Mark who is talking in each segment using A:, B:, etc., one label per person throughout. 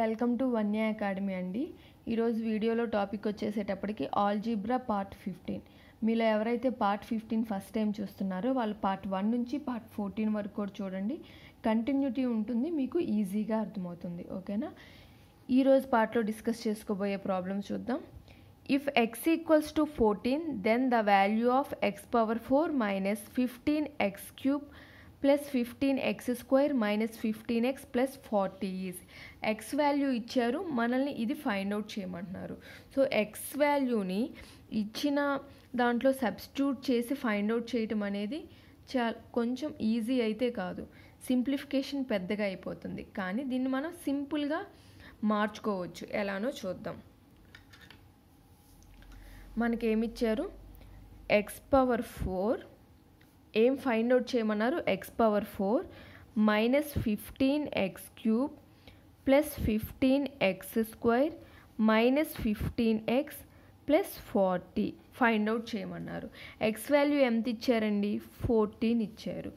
A: welcome to Vanya academy అండి ఈరోజు వీడియోలో టాపిక్ వచ్చేసేటప్పటికి ఆల్జీబ్రా పార్ట్ ఫిఫ్టీన్ మీలో ఎవరైతే పార్ట్ ఫిఫ్టీన్ ఫస్ట్ టైం చూస్తున్నారో వాళ్ళు పార్ట్ వన్ నుంచి పార్ట్ ఫోర్టీన్ వరకు కూడా చూడండి కంటిన్యూటీ ఉంటుంది మీకు ఈజీగా అర్థమవుతుంది ఓకేనా ఈరోజు పార్ట్లో డిస్కస్ చేసుకోబోయే ప్రాబ్లమ్ చూద్దాం if x equals to fourteen then the value of x power four minus fifteen x cube plus fifteen x square minus fifteen x plus forty is x value ఇచ్చారు మనల్ని ఇది ఫైండ్ అవుట్ చేయమంటున్నారు so x వాల్యూని ఇచ్చిన దాంట్లో substitute చేసి find out చేయటం అనేది చా కొంచెం ఈజీ అయితే కాదు సింప్లిఫికేషన్ పెద్దగా అయిపోతుంది కానీ దీన్ని మనం సింపుల్గా మార్చుకోవచ్చు ఎలానో చూద్దాం మనకేమిచ్చారు ఎక్స్ పవర్ ఫోర్ ఏం ఫైండ్ అవుట్ చేయమన్నారు x power four minus fifteen x cube plus fifteen x square minus fifteen x plus forty find out చేయమన్నారు ఎక్స్ వాల్యూ ఎంత ఇచ్చారండి ఫోర్టీన్ ఇచ్చారు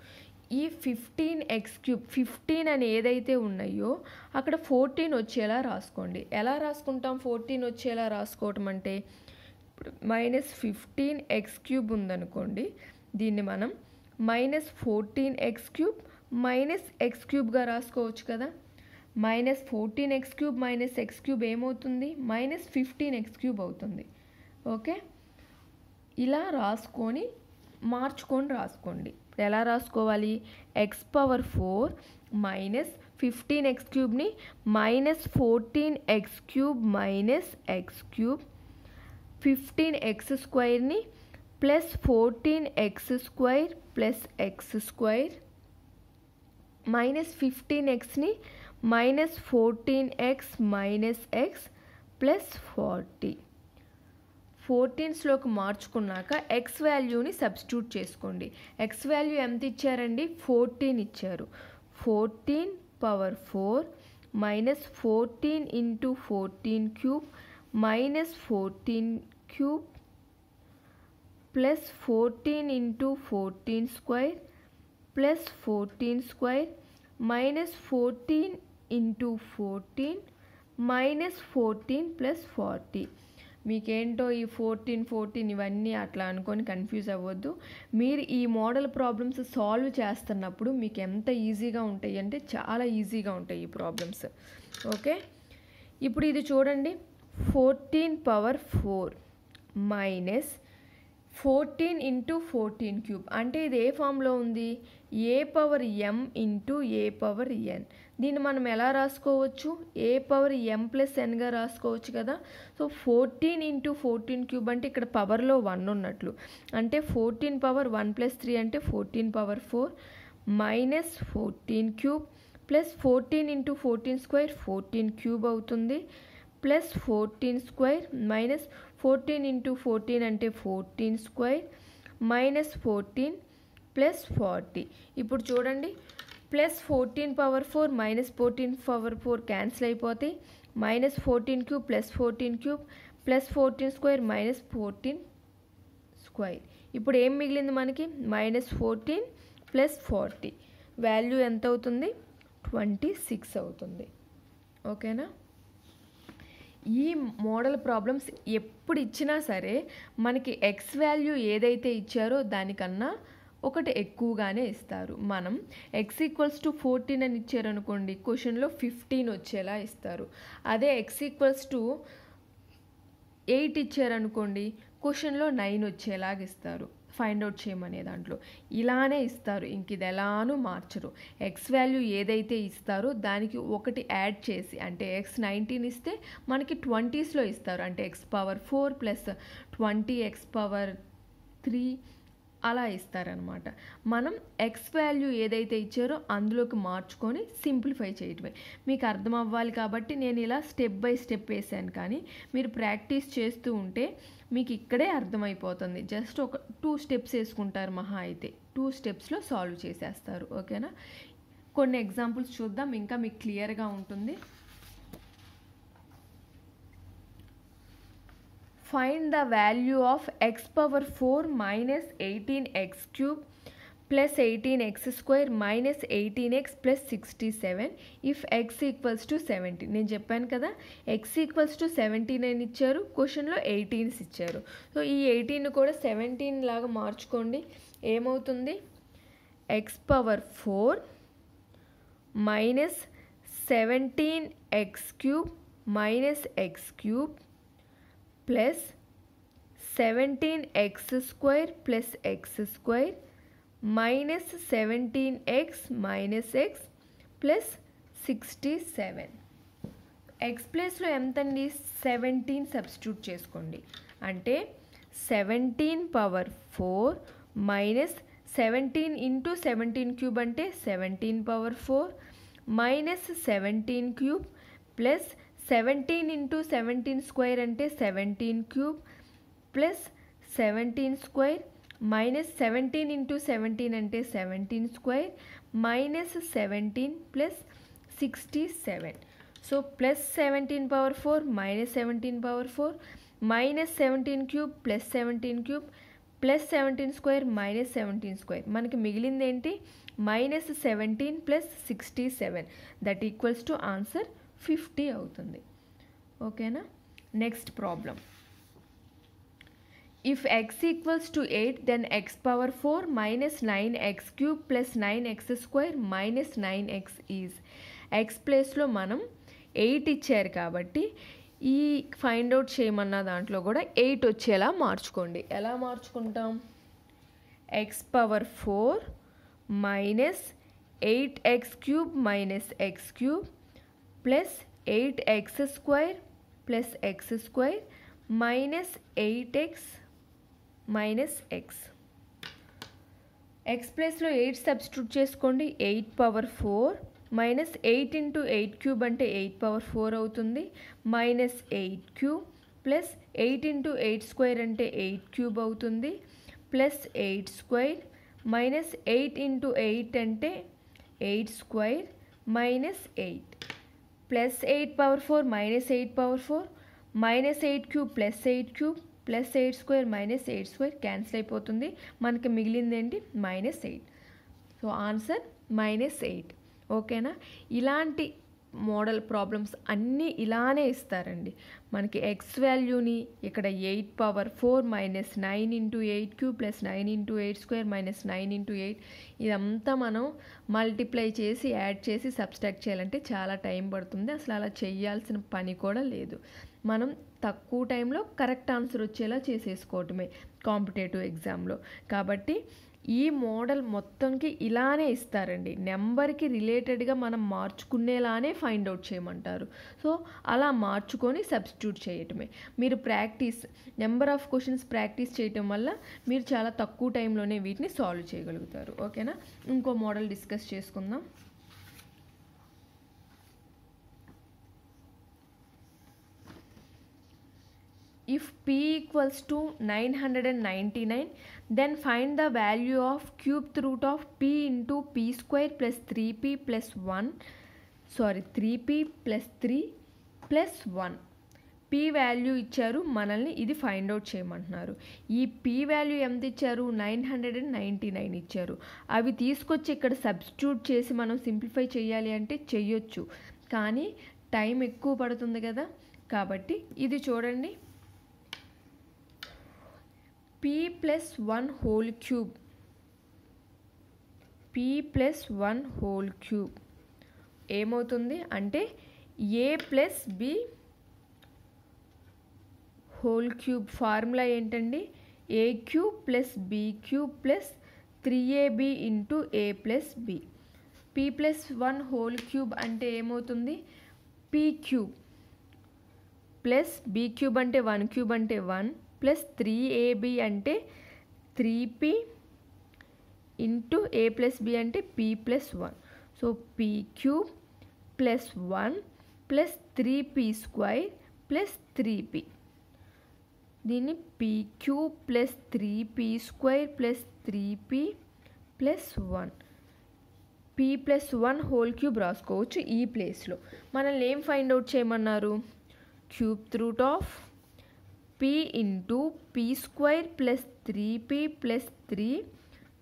A: ఈ ఫిఫ్టీన్ ఎక్స్ క్యూబ్ ఫిఫ్టీన్ అని ఏదైతే ఉన్నాయో అక్కడ ఫోర్టీన్ వచ్చేలా రాసుకోండి ఎలా రాసుకుంటాం ఫోర్టీన్ వచ్చేలా రాసుకోవటం అంటే మైనస్ ఫిఫ్టీన్ ఎక్స్ క్యూబ్ ఉందనుకోండి దీన్ని మనం minus fourteen x cube minus x క్యూబ్గా రాసుకోవచ్చు కదా minus fourteen x cube minus x cube ఏమవుతుంది మైనస్ ఫిఫ్టీన్ ఎక్స్ క్యూబ్ అవుతుంది ఓకే ఇలా రాసుకొని మార్చుకొని రాసుకోండి ఎలా రాసుకోవాలి x power four minus fifteen x క్యూబ్ని minus fourteen x cube minus x cube fifteen x స్క్వైర్ని plus fourteen x square plus x square minus fifteen ఎక్స్ని minus fourteen x minus x plus forty ఫోర్టీన్స్లోకి మార్చుకున్నాక X వాల్యూని substitute చేసుకోండి x value ఎంత ఇచ్చారండి fourteen ఇచ్చారు fourteen power four minus fourteen into fourteen cube minus fourteen cube plus fourteen into fourteen square plus fourteen square minus fourteen into fourteen minus fourteen plus forty మీకేంటో ఈ fourteen fourteen ఇవన్నీ అట్లా అనుకొని confuse అవ్వద్దు మీరు ఈ model problems solve చేస్తున్నప్పుడు మీకు ఎంత ఈజీగా ఉంటాయి అంటే చాలా ఈజీగా ఉంటాయి ఈ ప్రాబ్లమ్స్ ఓకే ఇప్పుడు ఇది చూడండి fourteen power four minus fourteen into fourteen cube అంటే ఇది ఏ ఫామ్లో ఉంది a power m into a power n దీన్ని మనం ఎలా రాసుకోవచ్చు ఏ పవర్ ఎం ప్లస్ ఎన్గా రాసుకోవచ్చు కదా so fourteen into fourteen cube అంటే ఇక్కడ పవర్లో వన్ ఉన్నట్లు అంటే fourteen power one plus three అంటే fourteen power four minus fourteen cube plus fourteen into fourteen square fourteen cube అవుతుంది plus fourteen square minus fourteen into fourteen అంటే fourteen square minus fourteen plus forty ఇప్పుడు చూడండి plus fourteen power four minus fourteen power four cancel అయిపోతాయి minus fourteen cube plus fourteen cube plus fourteen square minus fourteen square ఇప్పుడు ఏం మిగిలింది మనకి minus fourteen plus forty value ఎంత అవుతుంది twenty six అవుతుంది ఓకేనా ఈ మోడల్ ప్రాబ్లమ్స్ ఎప్పుడు ఇచ్చినా సరే మనకి ఎక్స్ వాల్యూ ఏదైతే ఇచ్చారో దానికన్నా ఒకటి ఎక్కువగానే ఇస్తారు మనం ఎక్స్ ఈక్వల్స్ టు ఫోర్టీన్ అని ఇచ్చారనుకోండి క్వశ్చన్లో ఫిఫ్టీన్ వచ్చేలా ఇస్తారు అదే ఎక్స్ ఈక్వల్స్ టు ఎయిట్ ఇచ్చారనుకోండి క్వశ్చన్లో నైన్ వచ్చేలాగా ఇస్తారు ఫైండ్ అవుట్ చేయమనే దాంట్లో ఇలానే ఇస్తారు ఇంక ఇది ఎలానూ మార్చరు ఎక్స్ వాల్యూ ఏదైతే ఇస్తారో దానికి ఒకటి యాడ్ చేసి అంటే ఎక్స్ నైన్టీన్ ఇస్తే మనకి ట్వంటీస్లో ఇస్తారు అంటే x power four plus twenty x power three అలా ఇస్తారనమాట మనం ఎక్స్ వాల్యూ ఏదైతే ఇచ్చారో అందులోకి మార్చుకొని సింప్లిఫై చేయటమే మీకు అర్థం అవ్వాలి కాబట్టి నేను ఇలా స్టెప్ బై స్టెప్ వేసాను కానీ మీరు ప్రాక్టీస్ చేస్తూ ఉంటే మీకు ఇక్కడే అర్థమైపోతుంది జస్ట్ ఒక టూ స్టెప్స్ వేసుకుంటారు మహా అయితే టూ స్టెప్స్లో సాల్వ్ చేసేస్తారు ఓకేనా కొన్ని ఎగ్జాంపుల్స్ చూద్దాం ఇంకా మీకు క్లియర్గా ఉంటుంది find the value of x power four minus eighteen x cube plus eighteen x square minus eighteen x plus sixty seven if x equals to seventeen నేను చెప్పాను కదా ఎక్స్ ఈక్వల్స్ టు సెవెంటీన్ అని ఇచ్చారు క్వశ్చన్లో ఎయిటీన్స్ ఇచ్చారు so ఈ eighteen కూడా seventeen లాగా మార్చుకోండి ఏమవుతుంది x power four minus seventeen x cube minus x cube plus seventeen x square plus x square minus seventeen x minus x plus sixty seven x ప్లస్లో ఎంత అండి సెవెంటీన్ సబ్స్టిట్యూట్ చేసుకోండి అంటే seventeen power four minus seventeen into seventeen cube అంటే seventeen power four minus seventeen cube plus seventeen into seventeen square అంటే seventeen cube plus seventeen square minus seventeen into seventeen అంటే seventeen square minus seventeen plus sixty seven so plus seventeen power four minus seventeen power four minus seventeen cube plus seventeen cube plus seventeen square minus seventeen square మనకి మిగిలింది ఏంటి minus seventeen plus sixty seven that equals to answer fifty అవుతుంది ఓకేనా next problem if x equals to eight then x power four minus nine x cube plus nine x square minus nine x is x ప్లేస్లో మనం eight ఇచ్చారు కాబట్టి ఈ find out చేయమన్న దాంట్లో కూడా eight వచ్చేలా మార్చుకోండి ఎలా మార్చుకుంటాం x power four minus eight x cube minus x cube plus eight x square plus x square minus eight x minus x x ప్లస్లో ఎయిట్ సబ్స్టిట్యూట్ చేసుకోండి eight power four minus eight into eight cube అంటే eight power four అవుతుంది minus eight cube plus eight into eight square అంటే eight cube అవుతుంది plus eight square minus eight into eight అంటే eight square minus eight plus eight power four minus eight power four minus eight cube plus eight cube plus eight square minus eight square cancel అయిపోతుంది మనకి మిగిలింది ఏంటి minus eight so answer minus eight ఓకేనా ఇలాంటి model problems అన్నీ ఇలానే ఇస్తారండి మనకి ఎక్స్ వాల్యూని ఇక్కడ eight power four minus nine into eight cube plus nine into eight square minus nine into eight ఇదంతా మనం మల్టిప్లై చేసి యాడ్ చేసి సబ్స్ట్రాక్ట్ చేయాలంటే చాలా టైం పడుతుంది అసలు అలా చేయాల్సిన పని కూడా లేదు మనం తక్కువ టైంలో కరెక్ట్ ఆన్సర్ వచ్చేలా చేసేసుకోవటమే కాంపిటేటివ్ ఎగ్జామ్లో కాబట్టి ఈ మోడల్ మొత్తంకి ఇలానే ఇస్తారండి నెంబర్కి రిలేటెడ్గా మనం మార్చుకునేలానే ఫైండ్ అవుట్ చేయమంటారు సో అలా మార్చుకొని సబ్స్టిట్యూట్ చేయటమే మీరు practice number of questions practice చేయటం వల్ల మీరు చాలా తక్కువ టైంలోనే వీటిని సాల్వ్ చేయగలుగుతారు ఓకేనా ఇంకో మోడల్ డిస్కస్ చేసుకుందాం if to nine hundred and ninety nine then find the value of cube root of p into p square plus three p plus one sorry three p plus three plus one p value ఇచ్చారు మనల్ని ఇది find out చేయమంటున్నారు ఈ P value ఎంత ఇచ్చారు nine hundred and ninety nine ఇచ్చారు అవి తీసుకొచ్చి ఇక్కడ సబ్స్టిట్యూట్ చేసి మనం సింప్లిఫై చేయాలి అంటే చెయ్యొచ్చు కానీ టైం ఎక్కువ పడుతుంది కదా కాబట్టి ఇది చూడండి p plus one whole cube p plus one whole cube ఏమవుతుంది అంటే a plus b whole cube formula ఏంటండి a cube plus b cube plus three a b into a plus b p plus one whole cube అంటే ఏమవుతుంది p cube plus b cube అంటే one cube అంటే one plus three a b అంటే three p into a plus b అంటే p plus one so p cube plus one plus three p square plus three p దీన్ని p cube plus three p square plus three p plus one p plus one whole cube రాసుకోవచ్చు ఈ ప్లేస్లో మనల్ని ఏం find out చేయమన్నారు cube root of p into p square plus three p plus three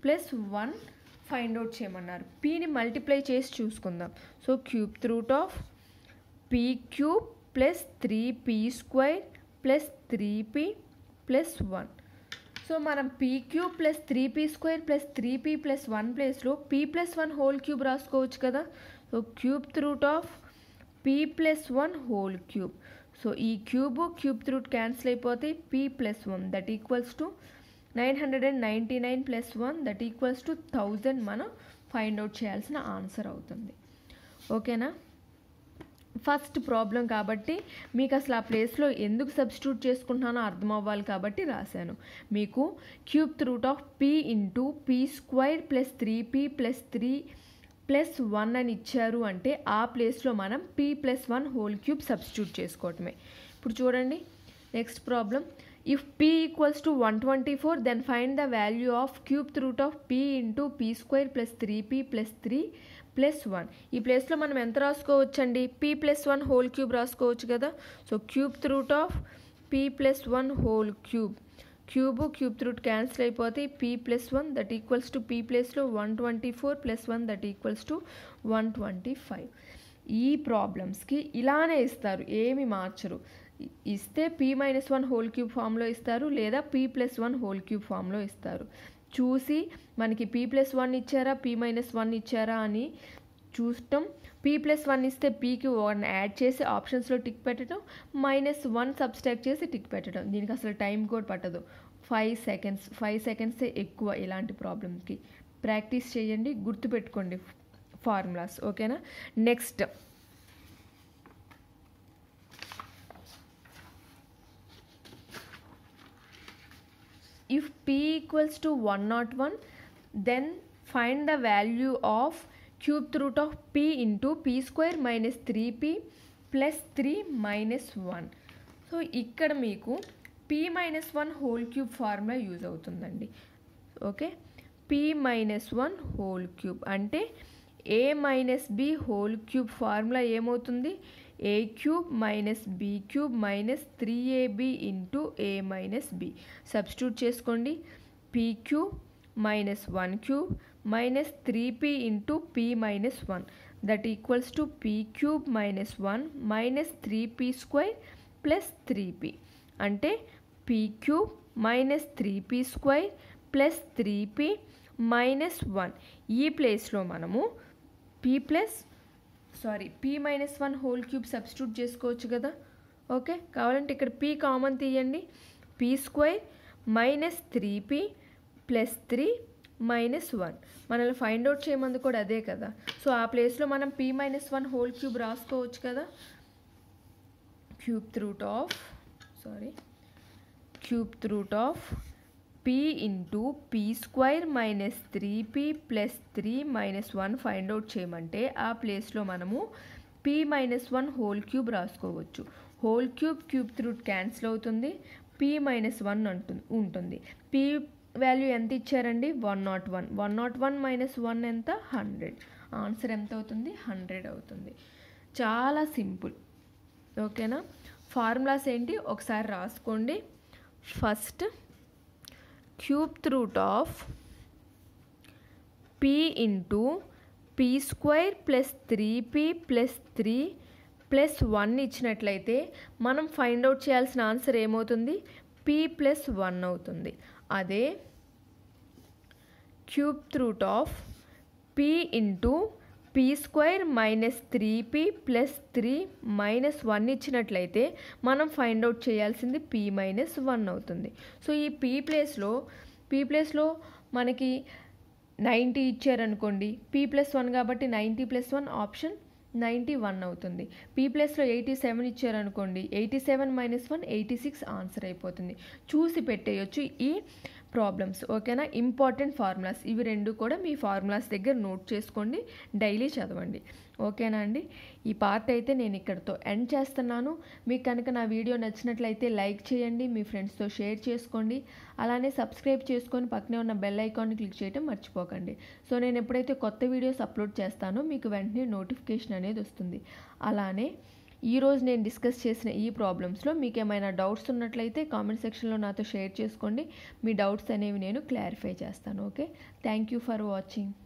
A: plus one find out చేయమన్నారు పీని multiply చేసి చూసుకుందాం so cube root of p cube plus three p square plus three p plus one so మనం P cube plus three p square plus three p plus one ప్లేస్లో p plus one whole cube రాసుకోవచ్చు కదా so cube root of p plus one whole cube so ఈ cube cube root cancel అయిపోతే p plus one that equals to nine hundred and ninety nine plus one that equals to thousand మనం find out చేయాల్సిన answer అవుతుంది ఓకేనా first problem కాబట్టి మీకు అసలు ఆ ప్లేస్లో ఎందుకు సబ్స్టిట్యూట్ చేసుకుంటున్నానో అర్థం అవ్వాలి కాబట్టి రాశాను మీకు cube root of p into p square plus three p plus three plus one అని ఇచ్చారు అంటే ఆ ప్లేస్లో మనం p plus one whole cube substitute చేసుకోవటమే ఇప్పుడు చూడండి next problem if p equals to one twenty four then find the value of cube root of p into p square plus three p plus three plus one ఈ ప్లేస్లో మనం ఎంత రాసుకోవచ్చండి p plus one whole cube రాసుకోవచ్చు కదా so cube root of p plus one whole cube cube cube root cancel అయిపోతే p plus one that equals to p ప్లస్లో one twenty four plus one that equals to one twenty five ఈ ప్రాబ్లమ్స్కి ఇలానే ఇస్తారు ఏమి మార్చరు ఇస్తే p minus one whole cube ఫామ్లో ఇస్తారు లేదా p plus one whole cube ఫామ్లో ఇస్తారు చూసి మనకి పీ ప్లస్ వన్ ఇచ్చారా పీ మైనస్ వన్ ఇచ్చారా అని చూడటం పీ ప్లస్ వన్ ఇస్తే పీకి వన్ యాడ్ చేసి ఆప్షన్స్లో టిక్ పెట్టడం మైనస్ వన్ సబ్స్ట్రాక్ట్ చేసి టిక్ పెట్టడం దీనికి అసలు టైం కూడా పట్టదు ఫైవ్ సెకండ్స్ ఫైవ్ సెకండ్సే ఎక్కువ ఇలాంటి ప్రాబ్లమ్కి ప్రాక్టీస్ చేయండి గుర్తుపెట్టుకోండి ఫార్ములాస్ ఓకేనా next if equals to one nought one then find the value of cube root of p into p square minus three p plus three minus one so ఇక్కడ మీకు p minus one whole cube formula use అవుతుందండి okay p minus one whole cube అంటే a minus b whole cube formula ఏమవుతుంది a cube minus b cube minus three a b into a minus b substitute చేసుకోండి P cube minus one cube minus three p into p minus one that equals to p cube minus one minus three p square plus three p అంటే p cube minus three p square plus three p minus one ఈ ప్లేస్లో మనము p plus sorry p minus one whole cube substitute చేసుకోవచ్చు కదా okay కావాలంటే ఇక్కడ p common తీయండి p square minus three p plus three minus one మనల్ని find out చేయమంది కూడా అదే కదా సో ఆ ప్లేస్లో మనం p minus one whole cube రాసుకోవచ్చు కదా cube root of sorry cube root of p into p square minus three p plus three minus one find out చేయమంటే ఆ ప్లేస్లో మనము p minus one whole cube రాసుకోవచ్చు whole cube cube root cancel అవుతుంది p minus one అంటు ఉంటుంది p value ఎంత ఇచ్చారండి one nought one one nought one minus one ఎంత హండ్రెడ్ ఆన్సర్ ఎంత అవుతుంది హండ్రెడ్ అవుతుంది చాలా సింపుల్ ఓకేనా ఫార్ములాస్ ఏంటి ఒకసారి రాసుకోండి first cube root of p into p square plus three p plus three plus one ఇచ్చినట్లయితే మనం ఫైండ్ అవుట్ చేయాల్సిన ఆన్సర్ ఏమవుతుంది పీ ప్లస్ వన్ అవుతుంది అదే cube root of p into p square minus three p plus three minus one ఇచ్చినట్లయితే మనం find out చేయాల్సింది p minus one అవుతుంది సో ఈ పీ ప్లేస్లో పీ ప్లేస్లో మనకి నైంటీ ఇచ్చారనుకోండి పీ ప్లస్ వన్ కాబట్టి ninety plus one option ninety one అవుతుంది పీ ప్లస్లో ఎయిటీ సెవెన్ ఇచ్చారనుకోండి eighty seven minus one eighty six answer అయిపోతుంది చూసి పెట్టేయచ్చు ఈ ప్రాబ్లమ్స్ ఓకేనా ఇంపార్టెంట్ ఫార్ములాస్ ఇవి రెండు కూడా మీ ఫార్ములాస్ దగ్గర నోట్ చేసుకోండి డైలీ చదవండి ఓకేనా అండి ఈ పార్ట్ అయితే నేను ఇక్కడితో ఎండ్ చేస్తున్నాను మీకు కనుక నా వీడియో నచ్చినట్లయితే లైక్ చేయండి మీ ఫ్రెండ్స్తో షేర్ చేసుకోండి అలానే సబ్స్క్రైబ్ చేసుకొని పక్కనే ఉన్న బెల్ ఐకాన్ని క్లిక్ చేయడం మర్చిపోకండి సో నేను ఎప్పుడైతే కొత్త వీడియోస్ అప్లోడ్ చేస్తానో మీకు వెంటనే నోటిఫికేషన్ అనేది వస్తుంది అలానే ఈరోజు నేను డిస్కస్ చేసిన ఈ ప్రాబ్లమ్స్లో మీకు ఏమైనా డౌట్స్ ఉన్నట్లయితే కామెంట్ సెక్షన్లో నాతో షేర్ చేసుకోండి మీ డౌట్స్ అనేవి నేను క్లారిఫై చేస్తాను okay thank you for watching